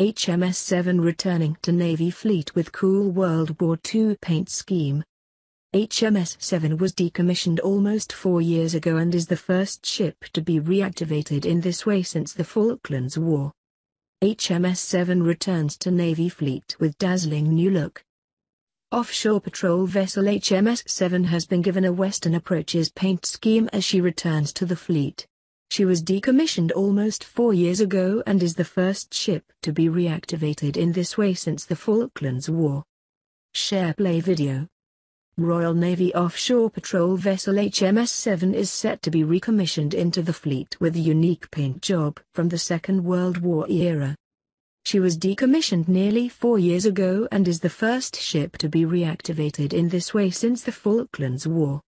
HMS-7 returning to Navy fleet with cool World War II paint scheme. HMS-7 was decommissioned almost four years ago and is the first ship to be reactivated in this way since the Falklands War. HMS-7 returns to Navy fleet with dazzling new look. Offshore patrol vessel HMS-7 has been given a Western Approaches paint scheme as she returns to the fleet. She was decommissioned almost four years ago and is the first ship to be reactivated in this way since the Falklands War. Share play video. Royal Navy offshore patrol vessel HMS-7 is set to be recommissioned into the fleet with a unique paint job from the Second World War era. She was decommissioned nearly four years ago and is the first ship to be reactivated in this way since the Falklands War.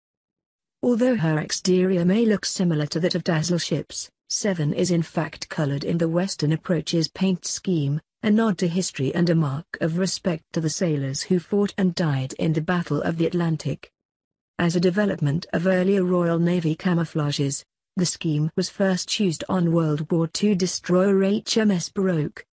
Although her exterior may look similar to that of Dazzle ships, Seven is in fact colored in the Western Approaches paint scheme, a nod to history and a mark of respect to the sailors who fought and died in the Battle of the Atlantic. As a development of earlier Royal Navy camouflages, the scheme was first used on World War II destroyer HMS Baroque.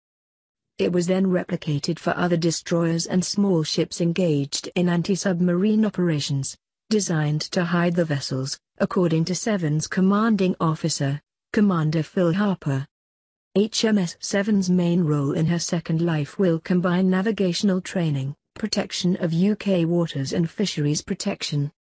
It was then replicated for other destroyers and small ships engaged in anti-submarine operations designed to hide the vessels, according to Seven's commanding officer, Commander Phil Harper. HMS Seven's main role in her second life will combine navigational training, protection of UK waters and fisheries protection.